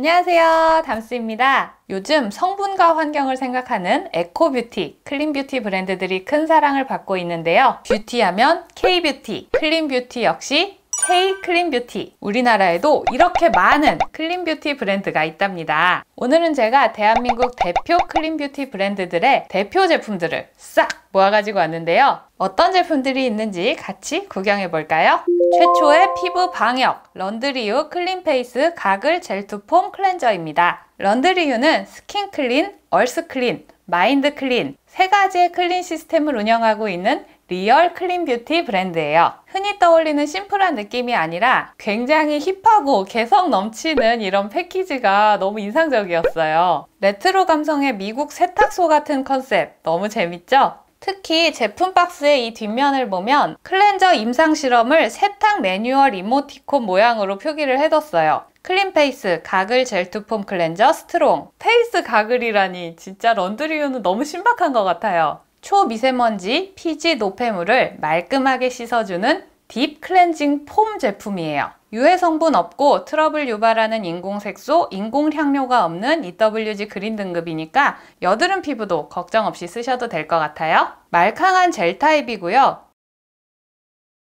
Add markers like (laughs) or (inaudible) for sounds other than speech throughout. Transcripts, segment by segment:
안녕하세요 담스입니다 요즘 성분과 환경을 생각하는 에코뷰티, 클린뷰티 브랜드들이 큰 사랑을 받고 있는데요 뷰티하면 K뷰티, 클린뷰티 역시 K 클린 뷰티. 우리나라에도 이렇게 많은 클린 뷰티 브랜드가 있답니다. 오늘은 제가 대한민국 대표 클린 뷰티 브랜드들의 대표 제품들을 싹 모아가지고 왔는데요. 어떤 제품들이 있는지 같이 구경해 볼까요? 최초의 피부 방역 런드리유 클린 페이스 가글 젤 투 폼 클렌저입니다. 런드리유는 스킨 클린, 얼스 클린, 마인드 클린 세 가지의 클린 시스템을 운영하고 있는 리얼 클린 뷰티 브랜드예요. 흔히 떠올리는 심플한 느낌이 아니라 굉장히 힙하고 개성 넘치는 이런 패키지가 너무 인상적이었어요. 레트로 감성의 미국 세탁소 같은 컨셉 너무 재밌죠? 특히 제품 박스의 이 뒷면을 보면 클렌저 임상 실험을 세탁 매뉴얼 이모티콘 모양으로 표기를 해뒀어요. 클린 페이스, 가글 젤투폼 클렌저 스트롱. 페이스 가글이라니 진짜 런드리유는 너무 신박한 것 같아요. 초미세먼지, 피지, 노폐물을 말끔하게 씻어주는 딥 클렌징 폼 제품이에요. 유해 성분 없고 트러블 유발하는 인공색소, 인공향료가 없는 EWG 그린 등급이니까 여드름 피부도 걱정 없이 쓰셔도 될 것 같아요. 말캉한 젤 타입이고요.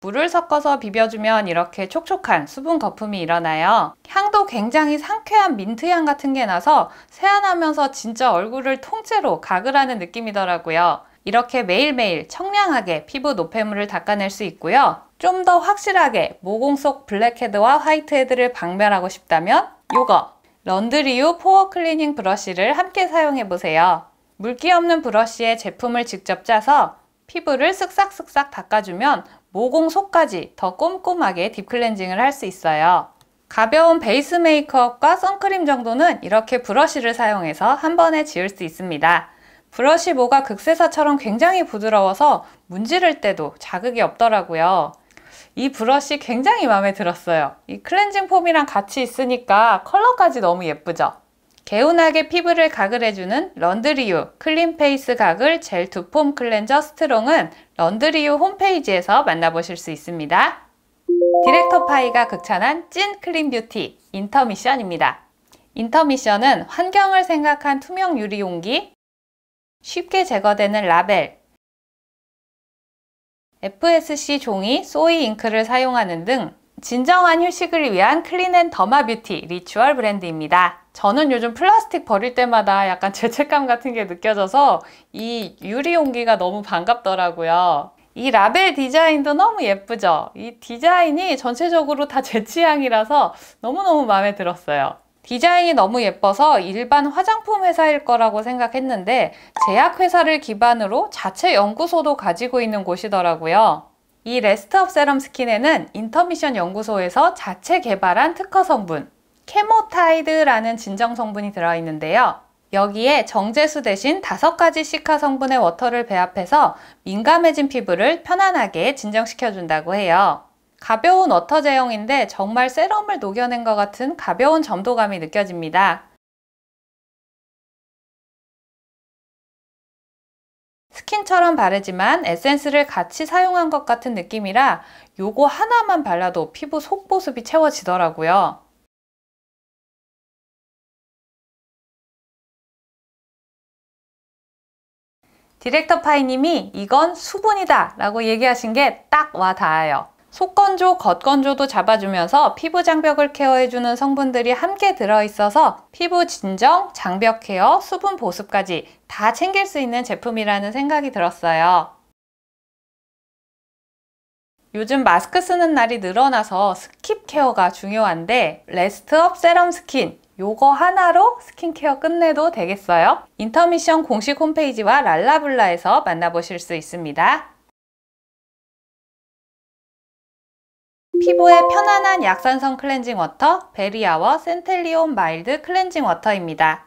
물을 섞어서 비벼주면 이렇게 촉촉한 수분 거품이 일어나요. 향도 굉장히 상쾌한 민트향 같은 게 나서 세안하면서 진짜 얼굴을 통째로 가글하는 느낌이더라고요. 이렇게 매일매일 청량하게 피부 노폐물을 닦아낼 수 있고요. 좀 더 확실하게 모공 속 블랙헤드와 화이트헤드를 박멸하고 싶다면 요거 런드리유 포어 클리닝 브러쉬를 함께 사용해보세요. 물기 없는 브러쉬에 제품을 직접 짜서 피부를 쓱싹쓱싹 닦아주면 모공 속까지 더 꼼꼼하게 딥클렌징을 할 수 있어요. 가벼운 베이스 메이크업과 선크림 정도는 이렇게 브러쉬를 사용해서 한 번에 지울 수 있습니다. 브러쉬 모가 극세사처럼 굉장히 부드러워서 문지를 때도 자극이 없더라고요. 이 브러쉬 굉장히 마음에 들었어요. 이 클렌징 폼이랑 같이 있으니까 컬러까지 너무 예쁘죠? 개운하게 피부를 가글해주는 런드리유 클린 페이스 가글 젤 두 폼 클렌저 스트롱은 런드리유 홈페이지에서 만나보실 수 있습니다. 디렉터 파이가 극찬한 찐 클린 뷰티 인터미션입니다. 인터미션은 환경을 생각한 투명 유리 용기, 쉽게 제거되는 라벨, FSC 종이 소이 잉크를 사용하는 등 진정한 휴식을 위한 클린앤 더마 뷰티 리추얼 브랜드입니다. 저는 요즘 플라스틱 버릴 때마다 약간 (laughs) 죄책감 같은 게 느껴져서 이 유리 용기가 너무 반갑더라고요. 이 라벨 디자인도 너무 예쁘죠? 이 디자인이 전체적으로 다 제 취향이라서 너무너무 마음에 들었어요. 디자인이 너무 예뻐서 일반 화장품 회사일 거라고 생각했는데 제약회사를 기반으로 자체 연구소도 가지고 있는 곳이더라고요. 이 레스트업 세럼 스킨에는 인터미션 연구소에서 자체 개발한 특허 성분 케모타이드라는 진정 성분이 들어있는데요. 여기에 정제수 대신 5가지 시카 성분의 워터를 배합해서 민감해진 피부를 편안하게 진정시켜준다고 해요. 가벼운 워터 제형인데 정말 세럼을 녹여낸 것 같은 가벼운 점도감이 느껴집니다. 스킨처럼 바르지만 에센스를 같이 사용한 것 같은 느낌이라 요거 하나만 발라도 피부 속보습이 채워지더라고요. 디렉터 파이님이 이건 수분이다 라고 얘기하신 게 딱 와 닿아요. 속건조, 겉건조도 잡아주면서 피부 장벽을 케어해주는 성분들이 함께 들어있어서 피부 진정, 장벽 케어, 수분 보습까지 다 챙길 수 있는 제품이라는 생각이 들었어요. 요즘 마스크 쓰는 날이 늘어나서 스킵 케어가 중요한데 레스트업 세럼 스킨 요거 하나로 스킨케어 끝내도 되겠어요? 인터미션 공식 홈페이지와 랄라블라에서 만나보실 수 있습니다. 피부에 편안한 약산성 클렌징 워터 베리아워 센텔리온 마일드 클렌징 워터입니다.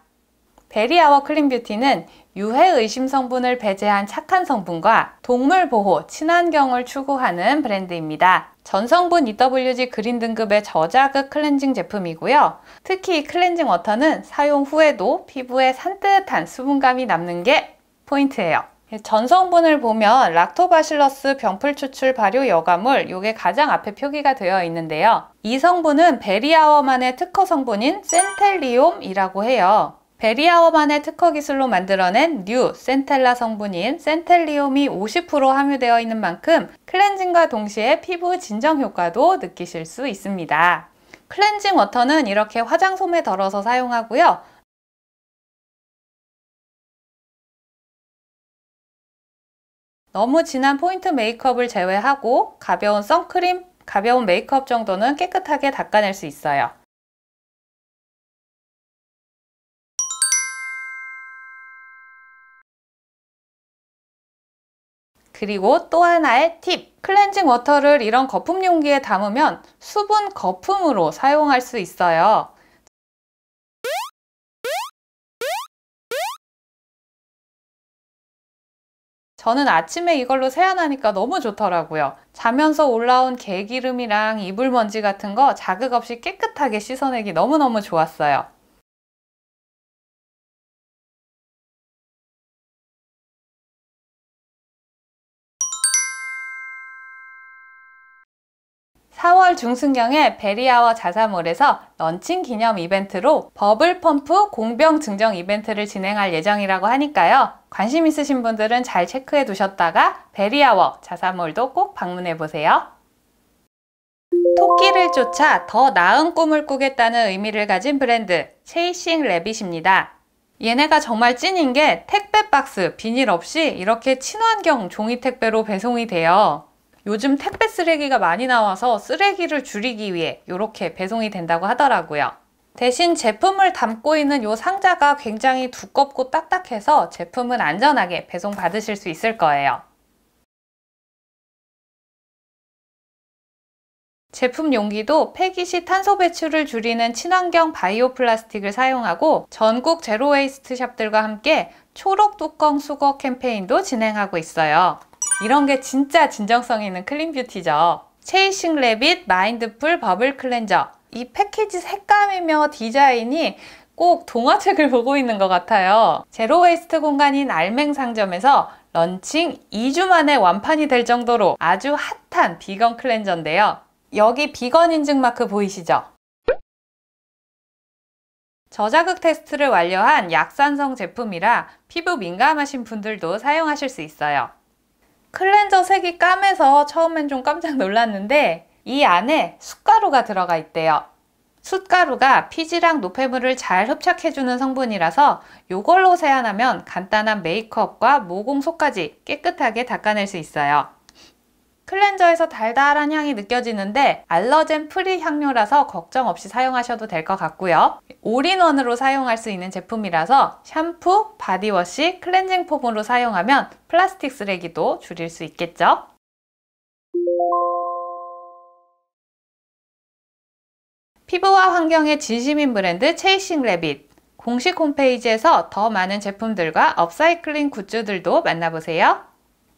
베리아워 클린 뷰티는 유해 의심 성분을 배제한 착한 성분과 동물 보호, 친환경을 추구하는 브랜드입니다. 전성분 EWG 그린 등급의 저자극 클렌징 제품이고요. 특히 클렌징 워터는 사용 후에도 피부에 산뜻한 수분감이 남는 게 포인트예요. 전성분을 보면 락토바실러스 병풀 추출 발효 여과물 요게 가장 앞에 표기가 되어 있는데요. 이 성분은 베리아워만의 특허 성분인 센텔리움이라고 해요. 베리아워만의 특허 기술로 만들어낸 뉴 센텔라 성분인 센텔리움이 50% 함유되어 있는 만큼 클렌징과 동시에 피부 진정 효과도 느끼실 수 있습니다. 클렌징 워터는 이렇게 화장 솜에 덜어서 사용하고요. 너무 진한 포인트 메이크업을 제외하고 가벼운 선크림, 가벼운 메이크업 정도는 깨끗하게 닦아낼 수 있어요. 그리고 또 하나의 팁! 클렌징 워터를 이런 거품 용기에 담으면 수분 거품으로 사용할 수 있어요. 저는 아침에 이걸로 세안하니까 너무 좋더라고요. 자면서 올라온 개기름이랑 이불 먼지 같은 거 자극 없이 깨끗하게 씻어내기 너무너무 좋았어요. 1월 중순경에 베리아워 자사몰에서 런칭 기념 이벤트로 버블 펌프 공병 증정 이벤트를 진행할 예정이라고 하니까요. 관심 있으신 분들은 잘 체크해 두셨다가 베리아워 자사몰도 꼭 방문해 보세요. 토끼를 쫓아 더 나은 꿈을 꾸겠다는 의미를 가진 브랜드 체이싱 래빗입니다. 얘네가 정말 찐인 게 택배 박스 비닐 없이 이렇게 친환경 종이 택배로 배송이 돼요. 요즘 택배 쓰레기가 많이 나와서 쓰레기를 줄이기 위해 이렇게 배송이 된다고 하더라고요. 대신 제품을 담고 있는 이 상자가 굉장히 두껍고 딱딱해서 제품은 안전하게 배송 받으실 수 있을 거예요. 제품 용기도 폐기 시 탄소 배출을 줄이는 친환경 바이오 플라스틱을 사용하고 전국 제로웨이스트 샵들과 함께 초록 뚜껑 수거 캠페인도 진행하고 있어요. 이런 게 진짜 진정성 있는 클린 뷰티죠. 체이싱 레빗 마인드풀 버블 클렌저 이 패키지 색감이며 디자인이 꼭 동화책을 (laughs) 보고 있는 것 같아요. 제로 웨이스트 공간인 알맹 상점에서 런칭 2주 만에 완판이 될 정도로 아주 핫한 비건 클렌저인데요. 여기 비건 인증 마크 보이시죠? 저자극 테스트를 완료한 약산성 제품이라 피부 민감하신 분들도 사용하실 수 있어요. 클렌저 색이 까매서 처음엔 좀 깜짝 놀랐는데 이 안에 숯가루가 들어가 있대요. 숯가루가 피지랑 노폐물을 잘 흡착해주는 성분이라서 이걸로 세안하면 간단한 메이크업과 모공속까지 깨끗하게 닦아낼 수 있어요. 클렌저에서 달달한 향이 느껴지는데 알러젠 프리 향료라서 걱정 없이 사용하셔도 될 것 같고요. 올인원으로 사용할 수 있는 제품이라서 샴푸, 바디워시, 클렌징 폼으로 사용하면 플라스틱 쓰레기도 줄일 수 있겠죠. 피부와 환경에 진심인 브랜드 체이싱 레빗 공식 홈페이지에서 더 많은 제품들과 업사이클링 굿즈들도 만나보세요.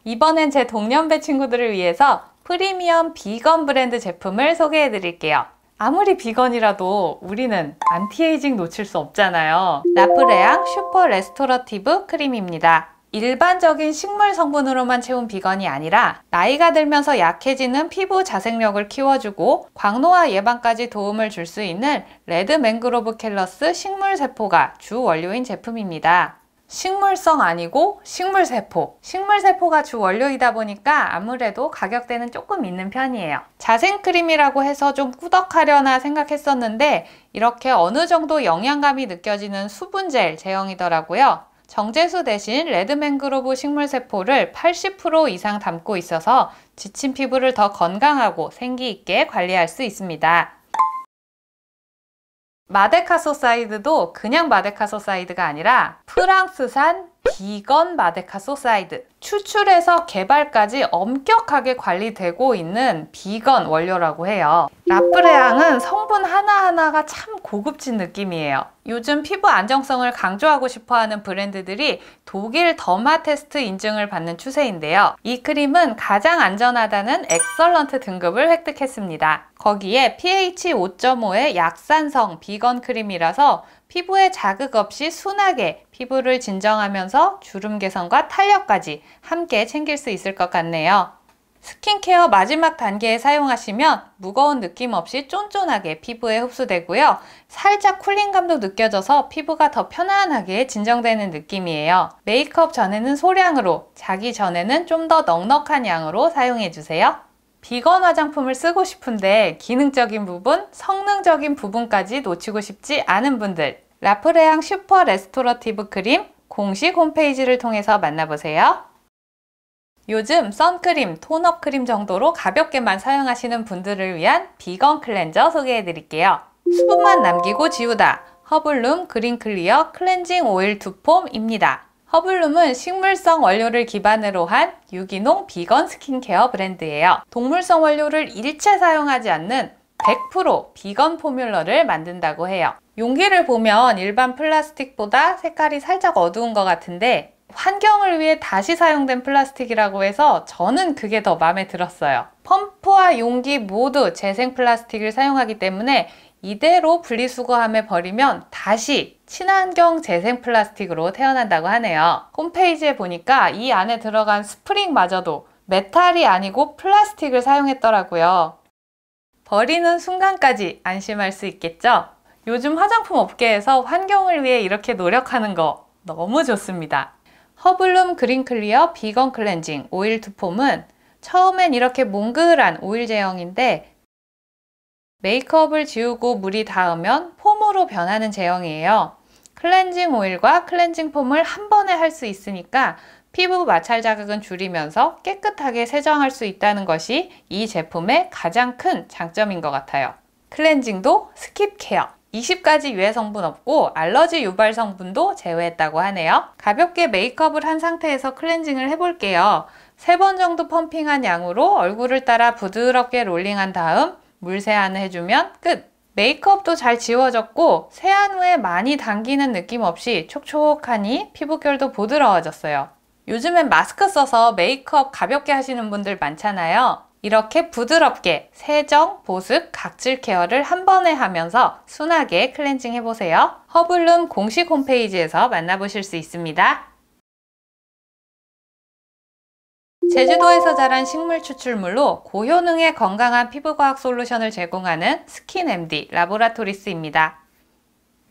이번엔 제 동년배 친구들을 위해서 프리미엄 비건 브랜드 제품을 소개해 드릴게요. 아무리 비건이라도 우리는 안티에이징 놓칠 수 없잖아요. 나프레앙 슈퍼 레스토러티브 크림입니다. 일반적인 식물 성분으로만 채운 비건이 아니라 나이가 들면서 약해지는 피부 자생력을 키워주고 광노화 예방까지 도움을 줄 수 있는 레드 맹그로브 캘러스 식물 세포가 주 원료인 제품입니다. 식물성 아니고 식물세포 식물세포가 주 원료이다 보니까 아무래도 가격대는 조금 있는 편이에요 자생크림이라고 해서 좀 꾸덕하려나 생각했었는데 이렇게 어느 정도 영양감이 느껴지는 수분젤 제형이더라고요 정제수 대신 레드맹그로브 식물세포를 80% 이상 담고 있어서 지친 피부를 더 건강하고 생기있게 관리할 수 있습니다 마데카소 사이드도 그냥 마데카소 사이드가 아니라 프랑스산 비건 마데카 소사이드 추출에서 개발까지 엄격하게 관리되고 있는 비건 원료라고 해요 라프레앙은 성분 하나하나가 참 고급진 느낌이에요 요즘 피부 안정성을 강조하고 싶어하는 브랜드들이 독일 더마 테스트 인증을 받는 추세인데요 이 크림은 가장 안전하다는 엑설런트 등급을 획득했습니다 거기에 pH 5.5의 약산성 비건 크림이라서 피부에 자극 없이 순하게 피부를 진정하면서 주름 개선과 탄력까지 함께 챙길 수 있을 것 같네요. 스킨케어 마지막 단계에 사용하시면 무거운 느낌 없이 쫀쫀하게 피부에 흡수되고요. 살짝 쿨링감도 느껴져서 피부가 더 편안하게 진정되는 느낌이에요. 메이크업 전에는 소량으로, 자기 전에는 좀 더 넉넉한 양으로 사용해주세요. 비건 화장품을 쓰고 싶은데 기능적인 부분, 성능적인 부분까지 놓치고 싶지 않은 분들 라프레앙 슈퍼 레스토러티브 크림 공식 홈페이지를 통해서 만나보세요. 요즘 선크림, 톤업 크림 정도로 가볍게만 사용하시는 분들을 위한 비건 클렌저 소개해드릴게요. 수분만 남기고 지우다 허블룸 그린 클리어 클렌징 오일 두 폼입니다. 허블룸은 식물성 원료를 기반으로 한 유기농 비건 스킨케어 브랜드예요. 동물성 원료를 일체 사용하지 않는 100% 비건 포뮬러를 만든다고 해요. 용기를 보면 일반 플라스틱보다 색깔이 살짝 어두운 것 같은데 환경을 위해 다시 사용된 플라스틱이라고 해서 저는 그게 더 마음에 들었어요. 펌프와 용기 모두 재생 플라스틱을 사용하기 때문에 이대로 분리수거함에 버리면 다시 친환경 재생 플라스틱으로 태어난다고 하네요. 홈페이지에 보니까 이 안에 들어간 스프링마저도 메탈이 아니고 플라스틱을 사용했더라고요. 버리는 순간까지 안심할 수 있겠죠? 요즘 화장품 업계에서 환경을 위해 이렇게 노력하는 거 너무 좋습니다. 허블룸 그린 클리어 비건 클렌징 오일 투폼은 처음엔 이렇게 몽글한 오일 제형인데 메이크업을 지우고 물이 닿으면 폼으로 변하는 제형이에요. 클렌징 오일과 클렌징 폼을 한 번에 할 수 있으니까 피부 마찰 자극은 줄이면서 깨끗하게 세정할 수 있다는 것이 이 제품의 가장 큰 장점인 것 같아요. 클렌징도 스킵 케어 20가지 유해 성분 없고 알러지 유발 성분도 제외했다고 하네요. 가볍게 메이크업을 한 상태에서 클렌징을 해볼게요. 3번 정도 펌핑한 양으로 얼굴을 따라 부드럽게 롤링한 다음 물 세안을 해주면 끝! 메이크업도 잘 지워졌고 세안 후에 많이 당기는 느낌 없이 촉촉하니 피부결도 부드러워졌어요. 요즘엔 마스크 써서 메이크업 가볍게 하시는 분들 많잖아요. 이렇게 부드럽게 세정, 보습, 각질 케어를 한 번에 하면서 순하게 클렌징 해보세요. 허블룸 공식 홈페이지에서 만나보실 수 있습니다. 제주도에서 자란 식물 추출물로 고효능의 건강한 피부과학 솔루션을 제공하는 스킨MD 라보라토리스입니다.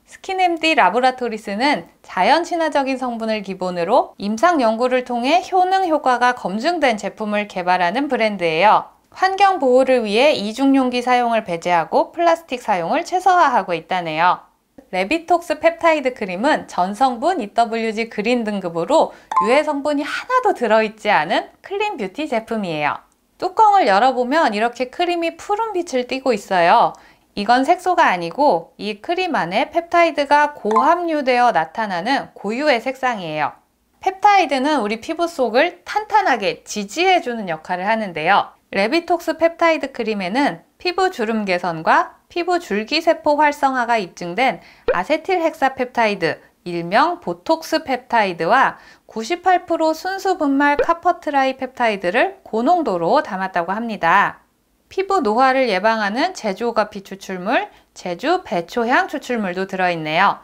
스킨MD 라보라토리스는 자연 친화적인 성분을 기본으로 임상 연구를 통해 효능 효과가 검증된 제품을 개발하는 브랜드예요. 환경 보호를 위해 이중용기 사용을 배제하고 플라스틱 사용을 최소화하고 있다네요. 레비톡스 펩타이드 크림은 전성분 EWG 그린 등급으로 유해 성분이 하나도 들어있지 않은 클린 뷰티 제품이에요. 뚜껑을 열어보면 이렇게 크림이 푸른 빛을 띠고 있어요. 이건 색소가 아니고 이 크림 안에 펩타이드가 고함유되어 나타나는 고유의 색상이에요. 펩타이드는 우리 피부 속을 탄탄하게 지지해주는 역할을 하는데요. 레비톡스 펩타이드 크림에는 피부 주름 개선과 피부 줄기세포 활성화가 입증된 아세틸헥사펩타이드 일명 보톡스 펩타이드와 98% 순수 분말 카퍼트라이 펩타이드를 고농도로 담았다고 합니다. 피부 노화를 예방하는 제조가피 추출물, 제주 배초향 추출물도 들어있네요.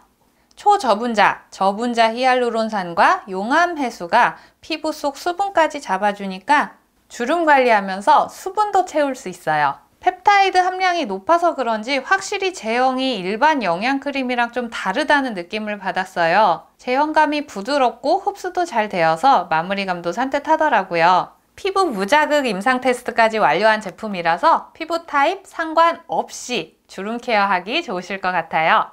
초저분자, 저분자 히알루론산과 용암 해수가 피부 속 수분까지 잡아주니까 주름 관리하면서 수분도 채울 수 있어요. 펩타이드 함량이 높아서 그런지 확실히 제형이 일반 영양크림이랑 좀 다르다는 느낌을 받았어요. 제형감이 부드럽고 흡수도 잘 되어서 마무리감도 산뜻하더라고요. 피부 무자극 임상 테스트까지 완료한 제품이라서 피부 타입 상관없이 주름 케어하기 좋으실 것 같아요.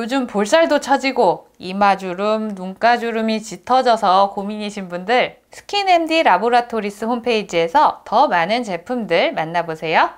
요즘 볼살도 처지고 이마주름, 눈가주름이 짙어져서 고민이신 분들 스킨앤디 라보라토리스 홈페이지에서 더 많은 제품들 만나보세요.